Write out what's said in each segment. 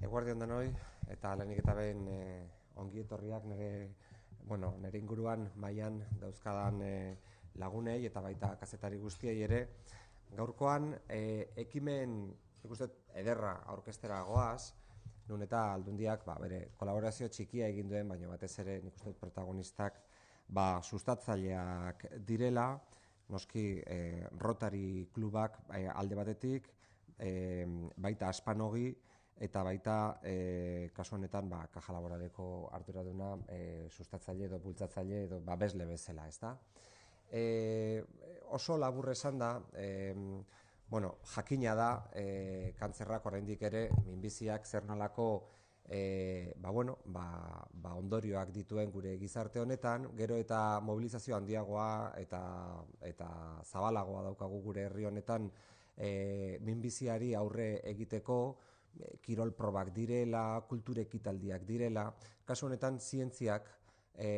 Eguardi danoi noi, eta lanik eta behin eh, ongi etorriak nire bueno, inguruan maian dauzkadan eh, lagunei eta baita kazetari guztiei ere. Gaurkoan, eh, ekimen ikustet, ederra orkestera goaz, nun eta aldundiak ba, bere, kolaborazio txikia egin duen, baina batez ere nik uste protagonistak ba, sustatzaileak direla, noski e, rotari klubak e, alde batetik, baita aspanogi, eta baita e, kasu honetan ba kaja laboraleko arduraduna e, sustatzaile edo bultzatzaile edo babesle bezala, ezta? E, oso labur esan da, bueno, jakina da e, kantzerrak oraindik ere minbiziak zer ba, bueno, ba, ba ondorioak dituen gure gizarte honetan, gero eta mobilizazio handiagoa eta, eta zabalagoa daukagu gure herri honetan e, minbiziari aurre egiteko, E, kirol probak direla, kultura ekitaldiak direla. Kasu honetan zientziak e,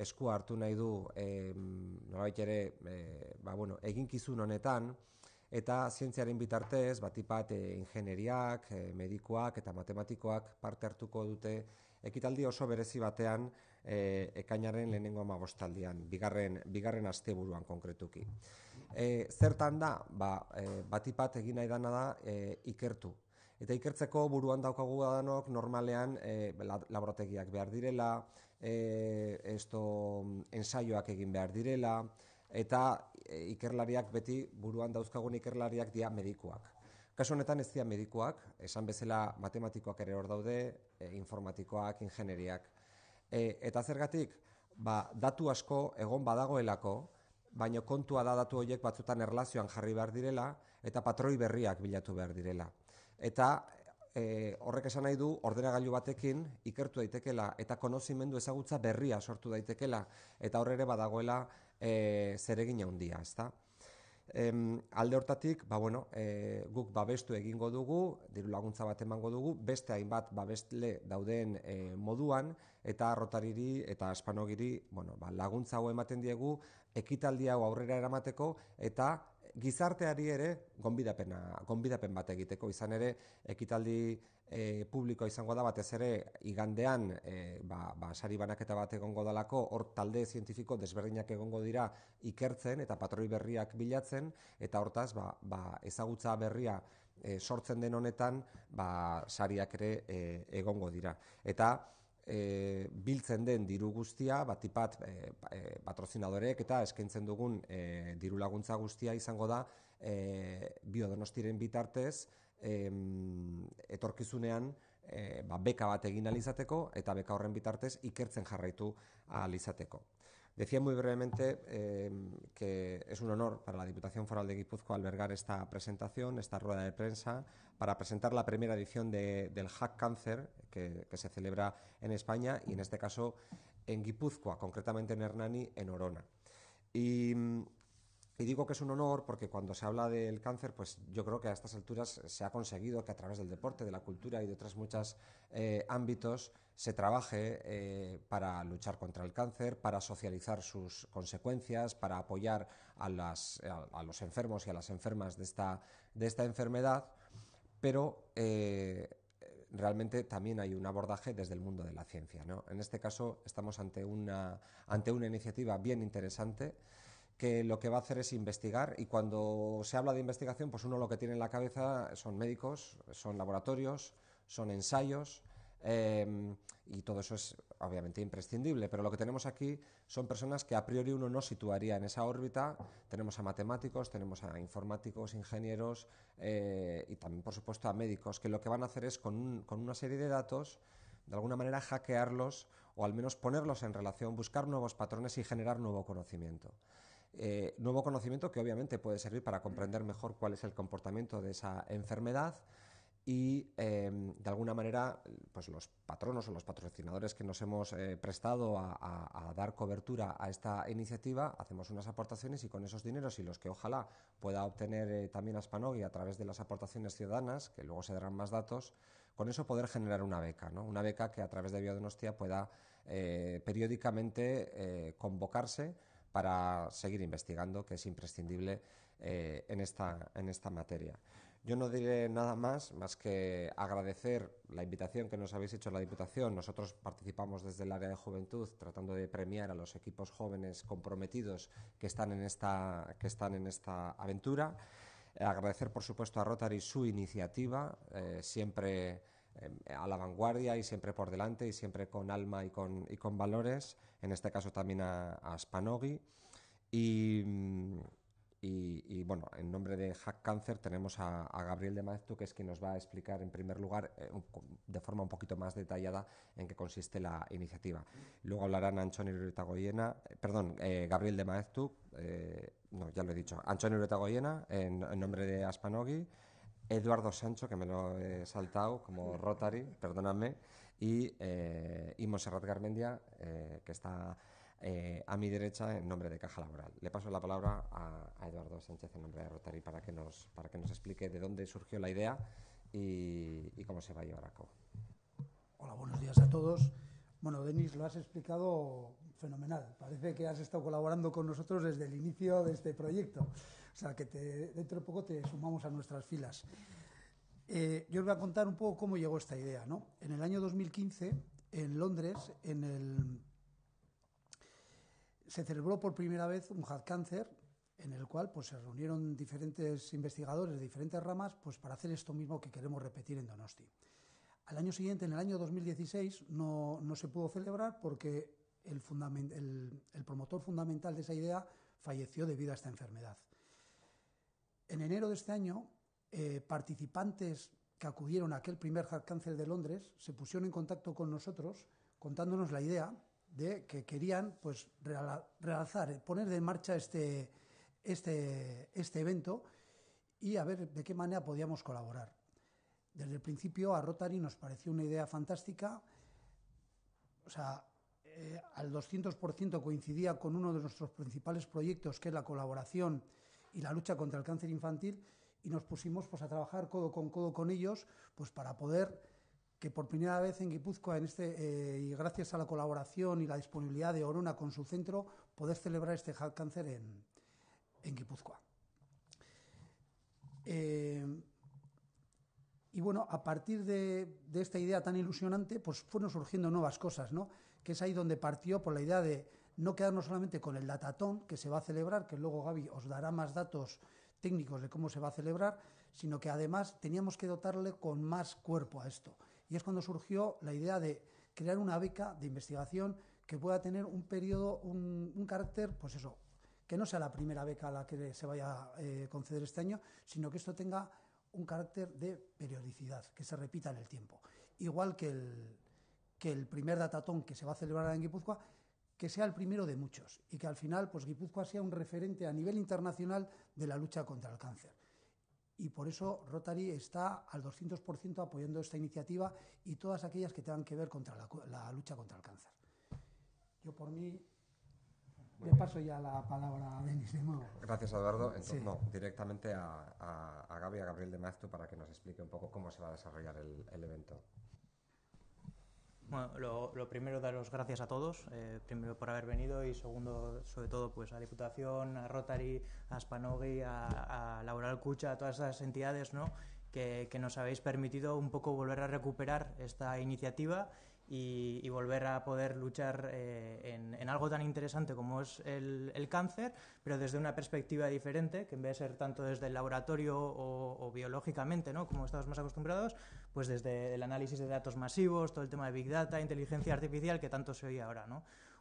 esku hartu nahi du e, nolabait ere e, ba, bueno, eginkizun honetan eta zientziaren bitartez batipat e, ingenieriak, e, medikoak eta matematikoak parte hartuko dute ekitaldi oso berezi batean e, ekainaren lehenengo amabostaldian, bigarren, bigarren azte buruan konkretuki. E, zertan da, ba, e, batipat egin nahi dana da e, ikertu, Eta ikertzeko buruan daukagu badanok normalean e, eh, laborategiak behar direla, e, esto, ensaioak egin behar direla, eta eh, ikerlariak beti buruan dauzkagun ikerlariak dia medikuak. Kasu honetan ez dira medikuak, esan bezala matematikoak ere hor daude, informatikoak, ingenieriak. E, eta zergatik, ba, datu asko egon badagoelako, baina kontua da datu horiek batzutan erlazioan jarri behar direla eta patroi berriak bilatu behar direla eta e, horrek esan nahi du ordenagailu batekin ikertu daitekela eta konozimendu ezagutza berria sortu daitekela eta hor ere badagoela e, zeregin handia, ezta? Em, alde hortatik, ba, bueno, e, guk babestu egingo dugu, diru laguntza bat emango dugu, beste hainbat babestle dauden e, moduan, eta rotariri eta espanogiri bueno, ba, laguntza hau ematen diegu, ekitaldi hau aurrera eramateko, eta gizarteari ere gonbidapena, gonbidapen bat egiteko izan ere ekitaldi e, publikoa izango da batez ere igandean eh, ba, ba sari banaketa bat egongo delako hor talde zientifiko desberdinak egongo dira ikertzen eta patroi berriak bilatzen eta hortaz ba, ba, ezagutza berria eh, sortzen den honetan ba, sariak ere e, egongo dira eta e, biltzen den diru guztia, batipat e, e, eta eskaintzen dugun e, diru laguntza guztia izango da e, biodonostiren bitartez e, etorkizunean e, ba, beka bat egin alizateko eta beka horren bitartez ikertzen jarraitu alizateko. Decía muy brevemente eh, que es un honor para la Diputación Foral de Gipuzko albergar esta presentación, esta rueda de prensa, para presentar la primera edición de, del Hack Cancer, que, se celebra en España y en este caso en Guipúzcoa, concretamente en Hernani, en Orona. Y, digo que es un honor porque cuando se habla del cáncer, pues yo creo que a estas alturas se ha conseguido que a través del deporte, de la cultura y de otros muchos eh, ámbitos se trabaje eh, para luchar contra el cáncer, para socializar sus consecuencias, para apoyar a, las, los enfermos y a las enfermas de esta, de esta enfermedad. Pero eh, realmente también hay un abordaje desde el mundo de la ciencia. En este caso estamos ante una, ante una iniciativa bien interesante que lo que va a hacer es investigar y cuando se habla de investigación, pues uno lo que tiene en la cabeza son médicos, son laboratorios, son ensayos, Em, y todo eso es obviamente imprescindible, pero lo que tenemos aquí son personas que a priori uno no situaría en esa órbita. Tenemos a matemáticos, tenemos a informáticos, ingenieros eh, y también, por supuesto, a médicos, que lo que van a hacer es con, una serie de datos de alguna manera hackearlos o al menos ponerlos en relación, buscar nuevos patrones y generar nuevo conocimiento. Eh, nuevo conocimiento que obviamente puede servir para comprender mejor cuál es el comportamiento de esa enfermedad y em, de alguna manera pues los patronos o los patrocinadores que nos hemos eh, prestado a, dar cobertura a esta iniciativa hacemos unas aportaciones y con esos dineros y los que ojalá pueda obtener eh, también Aspanogui a través de las aportaciones ciudadanas que luego se darán más datos con eso poder generar una beca una beca que a través de Biodonostia pueda eh, periódicamente convocarse para seguir investigando que es imprescindible en esta en esta materia yo no diré nada más, más que agradecer la invitación que nos habéis hecho la Diputación. Nosotros participamos desde el área de juventud tratando de premiar a los equipos jóvenes comprometidos que están en esta, que están en esta aventura. Eh, agradecer, por supuesto, a Rotary su iniciativa, eh, siempre eh, a la vanguardia y siempre por delante y siempre con alma y con, y con valores. En este caso también a, a Y mm, y, bueno, en nombre de Hack Cancer tenemos a, Gabriel de Maestu, que es quien nos va a explicar en primer lugar, eh, de forma un poquito más detallada, en qué consiste la iniciativa. Luego hablarán Antonio Uretagoyena, Goyena, eh, perdón, eh, Gabriel de Maestú no, ya lo he dicho, Antonio Uretagoyena, Goyena, en nombre de Aspanogi, Eduardo Sancho, que me lo he saltado como Rotary, perdóname, y, y Monserrat Garmendia, que está eh, a mi derecha en nombre de Caja Laboral. Le paso la palabra a, Eduardo Sánchez en nombre de Rotary para que nos, para que nos explique de dónde surgió la idea y, cómo se va a llevar a cabo. Hola, buenos días a todos. Bueno, Denis, lo has explicado fenomenal. Parece que has estado colaborando con nosotros desde el inicio de este proyecto. O sea, que dentro de poco te sumamos a nuestras filas. Eh, yo os voy a contar un poco cómo llegó esta idea. ¿no? En el año 2015, en Londres, en el se celebró por primera vez un Cancer, en el cual pues, se reunieron diferentes investigadores de diferentes ramas pues, para hacer esto mismo que queremos repetir en Donosti. Al año siguiente, en el año 2016, no, no se pudo celebrar porque el, promotor fundamental de esa idea falleció debido a esta enfermedad. En enero de este año, eh, participantes que acudieron a aquel primer Hack Cancer de Londres se pusieron en contacto con nosotros contándonos la idea de que querían pues realzar, eh, poner de marcha este, este, este evento y a ver de qué manera podíamos colaborar. Desde el principio a Rotary nos pareció una idea fantástica, o sea, eh, al 200% coincidía con uno de nuestros principales proyectos, que es la colaboración y la lucha contra el cáncer infantil, y nos pusimos pues, a trabajar codo con codo con ellos pues, para poder que por primera vez en Guipúzcoa, este, eh, y gracias a la colaboración y la disponibilidad de Orona con su centro, poder celebrar este Hard Cancer en, Guipúzcoa. Eh, y bueno, a partir de, de, esta idea tan ilusionante, pues fueron surgiendo nuevas cosas, ¿no? Que es ahí donde partió por la idea de no quedarnos solamente con el datatón que se va a celebrar, que luego Gaby os dará más datos técnicos de cómo se va a celebrar, sino que además teníamos que dotarle con más cuerpo a esto y es cuando surgió la idea de crear una beca de investigación que pueda tener un periodo, un, carácter, pues eso, que no sea la primera beca a la que se vaya a eh, conceder este año, sino que esto tenga un carácter de periodicidad, que se repita en el tiempo. Igual que el, que el primer datatón que se va a celebrar en Guipúzcoa, que sea el primero de muchos y que al final pues Guipúzcoa sea un referente a nivel internacional de la lucha contra el cáncer y por eso Rotary está al 200% apoyando esta iniciativa y todas aquellas que tengan que ver contra la, lucha contra el cáncer. Yo por mí le paso ya la palabra a Denis de nuevo. Gracias, Eduardo. Entonces, directamente a, a, a, a Gabriel de Mazto para que nos explique un poco cómo se va a desarrollar el evento. Bueno, lo, primero daros gracias a todos, eh, primero por haber venido y segundo, sobre todo, pues a Diputación, a Rotary, a Spanogui, a, Laboral Cucha, a todas esas entidades ¿no? que, que nos habéis permitido un poco volver a recuperar esta iniciativa y, volver a poder luchar eh, en, algo tan interesante como es el, cáncer, pero desde una perspectiva diferente, que en vez de ser tanto desde el laboratorio o, biológicamente, ¿no? como estamos más acostumbrados, pues desde el análisis de datos masivos, todo el tema de Big Data, inteligencia artificial, que tanto se oye ahora.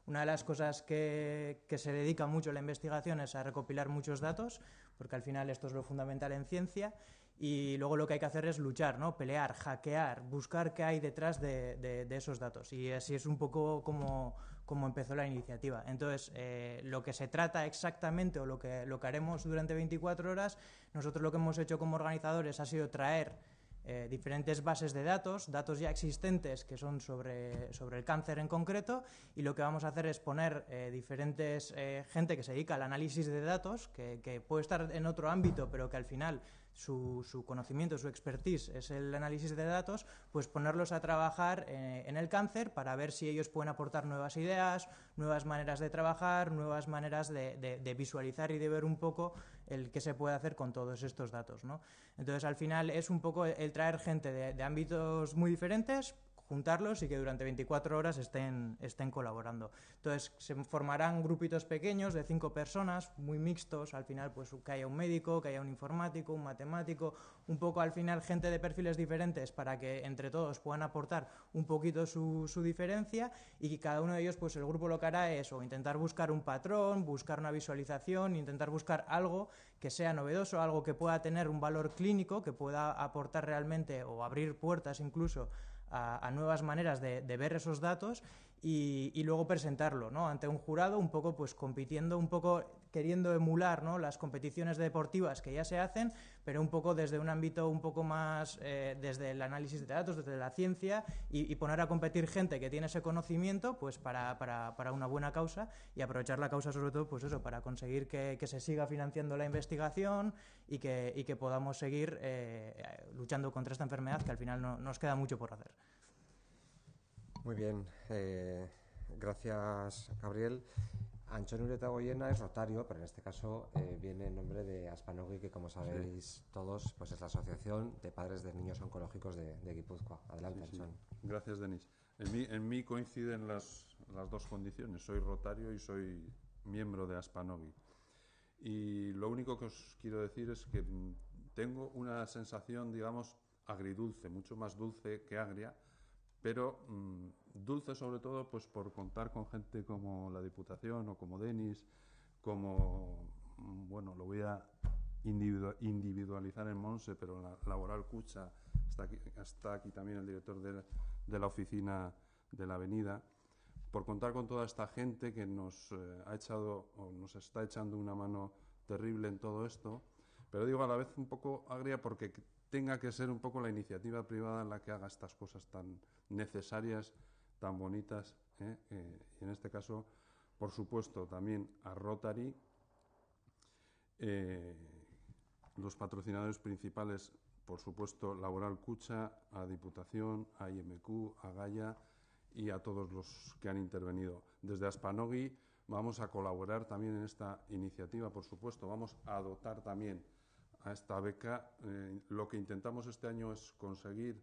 Una de las cosas que, que, se dedica mucho a la investigación es a recopilar muchos datos, porque al final esto es lo fundamental en ciencia, y luego lo que hay que hacer es luchar, ¿no? Pelear, hackear, buscar qué hay detrás de, esos datos. Y así es un poco como, como empezó la iniciativa. Entonces, eh, lo que se trata exactamente o lo que, lo que haremos durante 24 horas, nosotros lo que hemos hecho como organizadores ha sido traer eh, diferentes bases de datos, datos ya existentes que son sobre, el cáncer en concreto, y lo que vamos a hacer es poner eh, diferentes eh, gente que se dedica al análisis de datos, que, puede estar en otro ámbito, pero que al final su, conocimiento, su expertise es el análisis de datos, pues ponerlos a trabajar en el cáncer para ver si ellos pueden aportar nuevas ideas, nuevas maneras de trabajar, nuevas maneras de visualizar y de ver un poco el que se puede hacer con todos estos datos. ¿no? Entonces, al final es un poco el traer gente de ámbitos muy diferentes juntarlos y que durante 24 horas estén, estén colaborando. Entonces se formarán grupitos pequeños de cinco personas, muy mixtos, al final pues que haya un médico, que haya un informático, un matemático, un poco al final gente de perfiles diferentes para que entre todos puedan aportar un poquito su, diferencia y que cada uno de ellos pues el grupo lo que hará es intentar buscar un patrón, buscar una visualización, intentar buscar algo que sea novedoso, algo que pueda tener un valor clínico, que pueda aportar realmente o abrir puertas incluso a, nuevas maneras de, ver esos datos y, y luego presentarlo ¿no? ante un jurado, un poco pues compitiendo un poco queriendo emular las competiciones deportivas que ya se hacen, pero un poco desde un ámbito un poco más, eh, desde el análisis de datos, desde la ciencia, y, poner a competir gente que tiene ese conocimiento pues para, una buena causa y aprovechar la causa sobre todo pues eso, para conseguir que, se siga financiando la investigación y que, podamos seguir eh, luchando contra esta enfermedad que al final no, nos queda mucho por hacer. Muy bien, eh, gracias Gabriel. Anchón Goyena es Rotario, pero en este caso eh, viene en nombre de Aspanogui, que como sabéis todos, pues es la Asociación de Padres de Niños Oncológicos de, Guipúzcoa. Adelante, Anchón. Gracias, Denis. En mí, en mí coinciden las, las, dos condiciones. Soy Rotario y soy miembro de Aspanogui. Y lo único que os quiero decir es que mm, tengo una sensación, digamos, agridulce, mucho más dulce que agria, pero mm, dulce sobre todo pues por contar con gente como la Diputación o como Denis, como, mm, bueno, lo voy a individualizar en Monse, pero la Laboral Cucha, está aquí, aquí también el director de la, de la, oficina de la avenida, por contar con toda esta gente que nos eh, ha echado o nos está echando una mano terrible en todo esto, pero digo a la vez un poco agria porque tenga que ser un poco la iniciativa privada la que haga estas cosas tan necesarias, tan bonitas. y ¿eh? Eh, en este caso, por supuesto, también a Rotary. Eh, los patrocinadores principales, por supuesto, Laboral Cucha, a Diputación, a IMQ, a Gaya y a todos los que han intervenido. Desde Aspanogui vamos a colaborar también en esta iniciativa, por supuesto. Vamos a dotar también a esta beca, eh, lo que intentamos este año es conseguir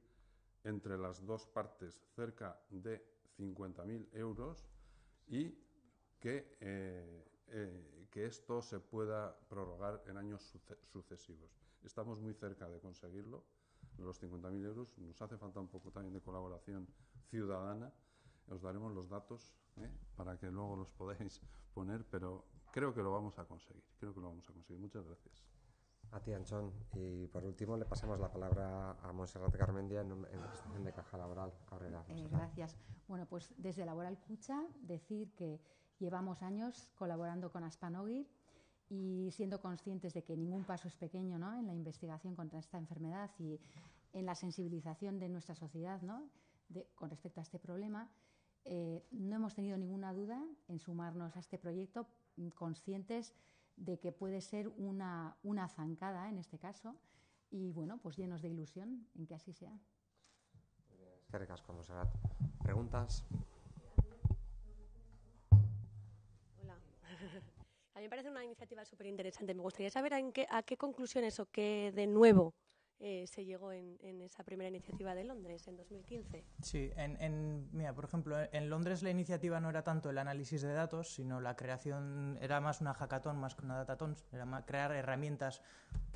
entre las dos partes cerca de 50.000 euros y eh, eh, que, esto se pueda prorrogar en años sucesivos. Estamos muy cerca de conseguirlo, los 50.000 euros. Nos hace falta un poco también de colaboración ciudadana. Os daremos los datos para que luego los podáis poner, pero creo que lo vamos a conseguir. Creo que lo vamos a conseguir. Muchas gracias. A ti, Anchón. Y por último, le pasamos la palabra a Monserrat Carmendia en, en de Caja Laboral eh, gracias. Bueno, pues desde Laboral Cucha, decir que llevamos años colaborando con Aspanogui y siendo conscientes de que ningún paso es pequeño ¿no? en la investigación contra esta enfermedad y en la sensibilización de nuestra sociedad ¿no? con respecto a este problema. Eh, no hemos tenido ninguna duda en sumarnos a este proyecto conscientes de que puede ser una, una zancada en este caso y bueno, pues llenos de ilusión en que así sea. ¿cómo como será. ¿Preguntas? Hola. A mí me parece una iniciativa súper interesante. Me gustaría saber a, qué, a qué conclusiones o qué de nuevo eh, se llegó en, esa primera iniciativa de Londres en 2015. Sí, en, en, mira, por ejemplo, en Londres la iniciativa no era tanto el análisis de datos, sino la creación, era más una hackathon más que una datatón, era crear herramientas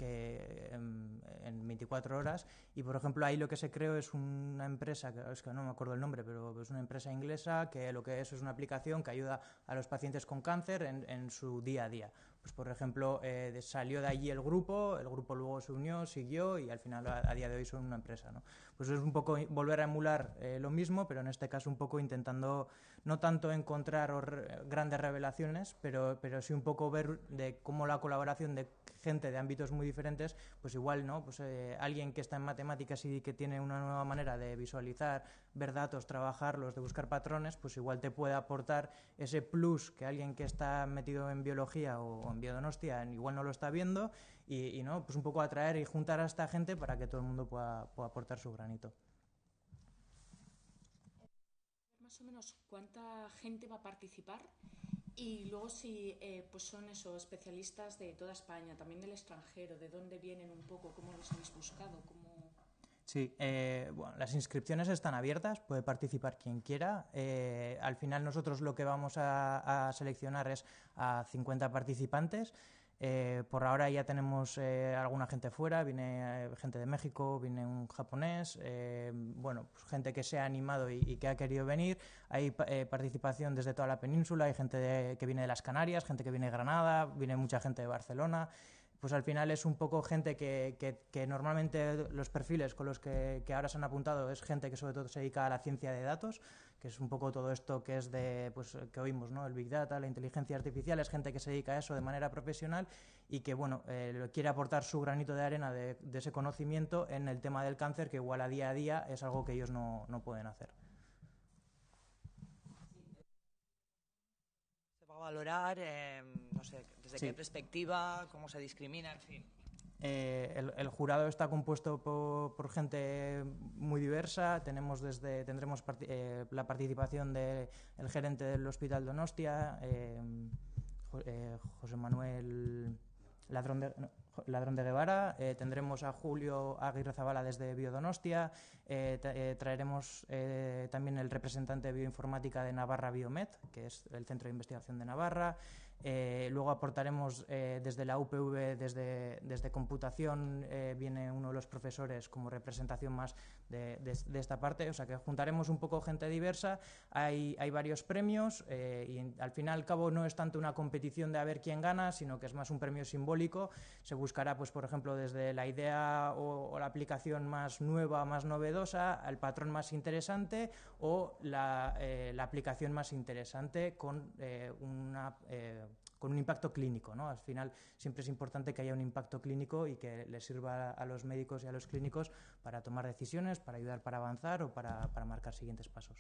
Em, en, 24 horas. Y por ejemplo, ahí lo que se creó es una empresa, que es que no me acuerdo el nombre, pero es una empresa inglesa que lo que es es una aplicación que ayuda a los pacientes con cáncer en, su día a día. Pues por ejemplo, eh, salió de allí el grupo, el grupo luego se unió, siguió y al final a, día de hoy son una empresa. ¿no? Pues es un poco volver a emular eh, lo mismo, pero en este caso un poco intentando no tanto encontrar grandes revelaciones, pero, pero sí un poco ver de cómo la colaboración de gente de ámbitos muy diferentes, pues igual, ¿no? Pues eh, alguien que está en matemáticas y que tiene una nueva manera de visualizar, ver datos, trabajarlos, de buscar patrones, pues igual te puede aportar ese plus que alguien que está metido en biología o, en biodonostia igual no lo está viendo y, ¿no? Pues un poco atraer y juntar a esta gente para que todo el mundo pueda, pueda aportar su granito. Más o menos cuánta gente va a participar y luego si eh, pues son esos especialistas de toda España, también del extranjero, de dónde vienen un poco, cómo los habéis buscado, Sí, eh, bueno, las inscripciones están abiertas, puede participar quien quiera. Eh, al final nosotros lo que vamos a, a seleccionar es a 50 participantes. Eh, por ahora ya tenemos eh, alguna gente fuera, viene eh, gente de México, viene un japonés, bueno, pues gente que se ha animado y, que ha querido venir. Hay participación desde toda la península, hay gente que viene de las Canarias, gente que viene de Granada, viene mucha gente de Barcelona. Pues al final es un poco gente que, normalmente los perfiles con los que ahora se han apuntado es gente que sobre todo se dedica a la ciencia de datos que es un poco todo esto que es de pues que oímos, ¿no? El big data, la inteligencia artificial, es gente que se dedica a eso de manera profesional y que bueno, eh, quiere aportar su granito de arena de, ese conocimiento en el tema del cáncer, que igual a día a día es algo que ellos no, pueden hacer. Se va a valorar, eh, no sé, desde qué perspectiva, cómo se discrimina, en fin. Eh, el, jurado está compuesto por, gente muy diversa. Tenemos desde, tendremos eh, la participación del de gerente del Hospital Donostia, eh, José Manuel Ladrón de, Ladrón de Guevara. tendremos a Julio Aguirre Zavala desde Biodonostia. traeremos también el representante de bioinformática de Navarra Biomed, que es el centro de investigación de Navarra. Eh, luego aportaremos eh, desde la UPV, desde, desde computación, eh, viene uno de los profesores como representación más de, esta parte, o sea que juntaremos un poco gente diversa, hay, hay varios premios y al final y al cabo no es tanto una competición de a ver quién gana, sino que es más un premio simbólico, se buscará pues por ejemplo desde la idea o, la aplicación más nueva, más novedosa, al patrón más interesante o la aplicación más interesante con una con un impacto clínico. ¿no? Al final siempre es importante que haya un impacto clínico y que le sirva a los médicos y a los clínicos para tomar decisiones, para ayudar para avanzar o para marcar siguientes pasos.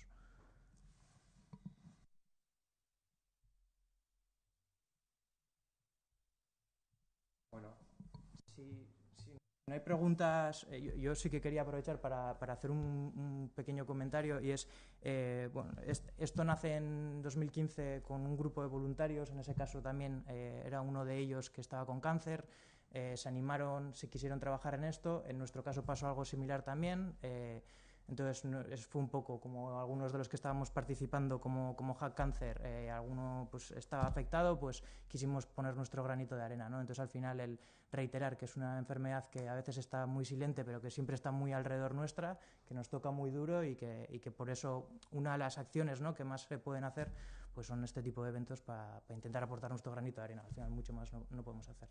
hay preguntas. Eh, yo, sí que quería aprovechar para, hacer un, pequeño comentario y es, eh, bueno, esto nace en 2015 con un grupo de voluntarios. En ese caso también eh, era uno de ellos que estaba con cáncer. se animaron, se quisieron trabajar en esto. En nuestro caso pasó algo similar también. Entonces fue un poco como algunos de los que estábamos participando como, como Hack Cancer, eh, alguno pues, estaba afectado, pues quisimos poner nuestro granito de arena. ¿no? Entonces al final el reiterar que es una enfermedad que a veces está muy silente, pero que siempre está muy alrededor nuestra, que nos toca muy duro y que, y que por eso una de las acciones ¿no? que más se pueden hacer pues son este tipo de eventos para, intentar aportar nuestro granito de arena. Al final mucho más no, no podemos hacer.